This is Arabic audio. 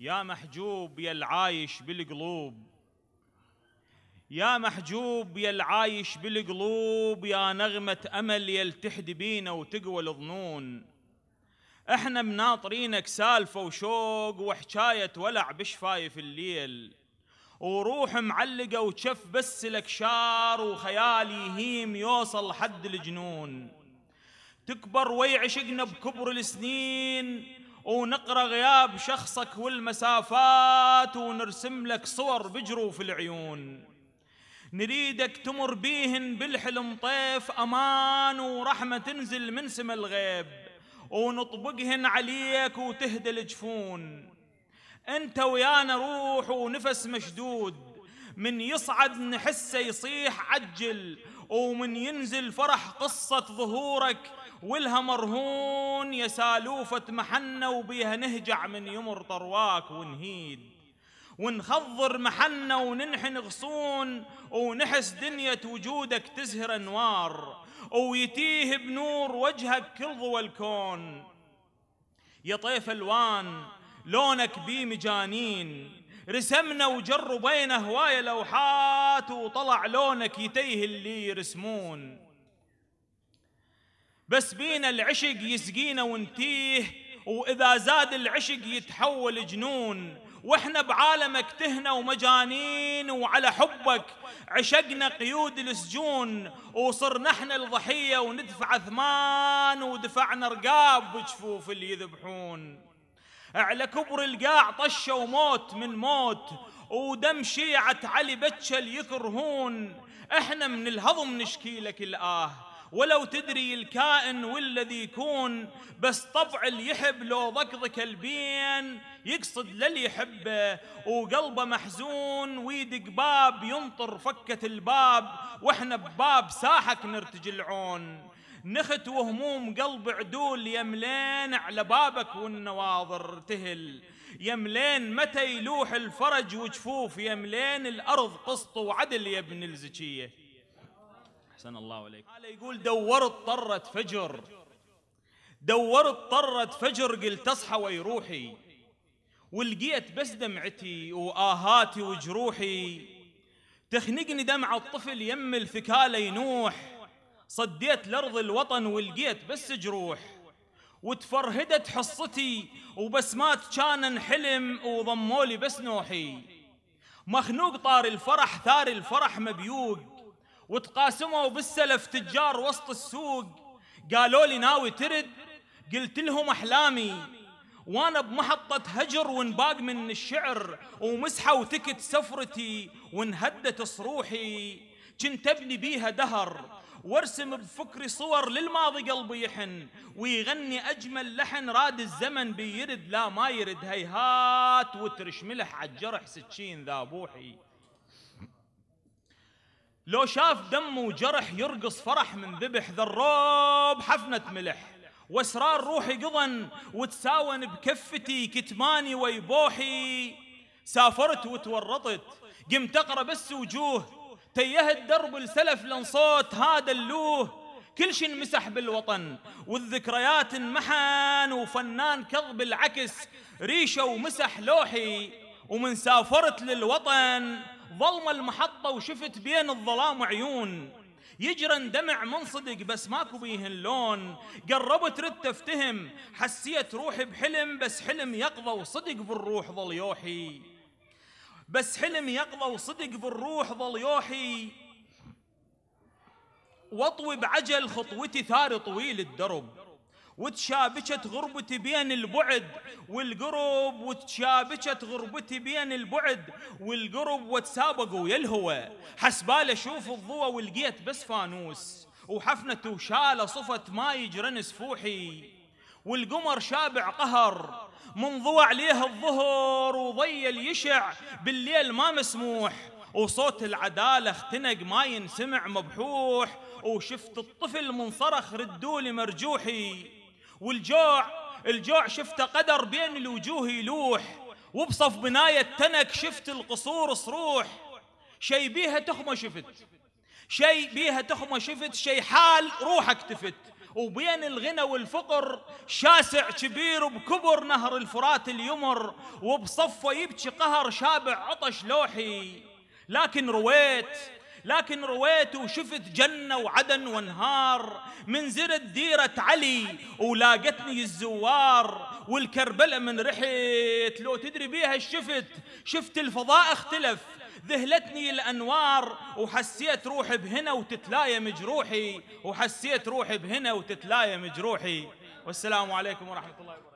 يا محجوب يا العايش بالقلوب يا محجوب يا العايش بالقلوب يا نغمة أمل يلتحد بينا وتقوى الظنون احنا مناطرينك سالفة وشوق وحكاية ولع بشفايف الليل وروح معلقة وشف بس لك شار وخيالي يهيم يوصل حد الجنون تكبر ويعشقنا بكبر السنين ونقرا غياب شخصك والمسافات ونرسم لك صور بجروف العيون نريدك تمر بيهن بالحلم طيف امان ورحمه تنزل من سما الغيب ونطبقهن عليك وتهدى الجفون انت ويانا روح ونفس مشدود من يصعد نحسه يصيح عجل ومن ينزل فرح قصة ظهورك ولها مرهون يا سالوفة محنة وبيها نهجع من يمر طرواك ونهيد ونخضر محنة وننحن غصون ونحس دنية وجودك تزهر أنوار ويتيه بنور وجهك كل ضوى الكون يا طيف الوان لونك بي مجانين رسمنا وجروا هواية لوحات وطلع لونك يتيه اللي يرسمون بس بينا العشق يسقينا ونتيه وإذا زاد العشق يتحول جنون واحنا بعالمك تهنا ومجانين وعلى حبك عشقنا قيود السجون وصرنا احنا الضحية وندفع ثمان ودفعنا رقاب بجفوف اللي يذبحون على كبر القاع طشوا موت من موت ودم شيعة علي بتشل يكرهون احنا من الهضم نشكي لك الآه ولو تدري الكائن والذي يكون بس طبع اللي يحب لو ضكض كلبين يقصد للي يحبه وقلبه محزون ويدق باب ينطر فكة الباب واحنا بباب ساحك نرتجي العون نخت وهموم قلب عدول يملين على بابك والنواظر تهل يملين متى يلوح الفرج وجفوف يملين الأرض قسط وعدل يا ابن الزكية أحسن الله عليك يقول دورت طرت فجر دورت طرت فجر قلت اصحى ويروحي ولقيت بس دمعتي وآهاتي وجروحي تخنقني دمع الطفل يم الفكاله ينوح صديت لأرض الوطن ولقيت بس جروح وتفرهدت حصتي وبسمات كان حلم وضمولي بس نوحي مخنوق طار الفرح ثار الفرح مبيوق وتقاسموا بالسلف تجار وسط السوق قالوا لي ناوي ترد قلت لهم احلامي وانا بمحطة هجر وانباق من الشعر ومسحة وتكت سفرتي وانهدت صروحي كنت ابني بيها دهر وارسم بفكري صور للماضي قلبي يحن ويغني أجمل لحن راد الزمن بيرد لا ما يرد هيهات وترش ملح عالجرح سكين ذابوحي لو شاف دم وجرح يرقص فرح من ذبح ذا الروب حفنة ملح واسرار روحي قضن وتساون بكفتي كتماني ويبوحي سافرت وتورطت قمت اقرا بس وجوه تياه الدرب السلف لنصوت هذا اللوه كل شي انمسح بالوطن والذكريات انمحن وفنان كظب العكس ريشه ومسح لوحي ومن سافرت للوطن ظلمة المحطة وشفت بين الظلام عيون يجرن دمع من صدق بس ماكو بيهن لون قربت رد افتهم حسيت روحي بحلم بس حلم يقضى وصدق بالروح ظل يوحي بس حلم يقضى وصدق في الروح ظل يوحي واطوي بعجل خطوتي ثار طويل الدرب وتشابكت غربتي بين البعد والقرب وتشابكت غربتي بين البعد والقرب وتسابق ويا الهوى حسبال اشوف الضوى ولقيت بس فانوس وحفنته وشاله صفت ما يجرن سفوحي والقمر شابع قهر من ضوى عليه الظهر وضي اليشع بالليل ما مسموح وصوت العدالة اختنق ما ينسمع مبحوح وشفت الطفل منصرخ ردولي مرجوحي والجوع الجوع شفته قدر بين الوجوه يلوح وبصف بناية تنك شفت القصور صروح شي بيها تخمة شفت شي بيها تخمة شفت شي حال روحك تفت وبين الغنى والفقر شاسع كبير بكبر نهر الفرات اليمر وبصفه يبكي قهر شابع عطش لوحي لكن رويت لكن رويت وشفت جنة وعدن وانهار من زرت ديرة علي ولاقتني الزوار والكربلة من رحت لو تدري بيها شفت شفت الفضاء اختلف ذهلتني الأنوار وحسيت روحي بهنا وتتلايم مجروحي وحسيت روحي بهنا وتتلايم مجروحي والسلام عليكم ورحمة الله وبركاته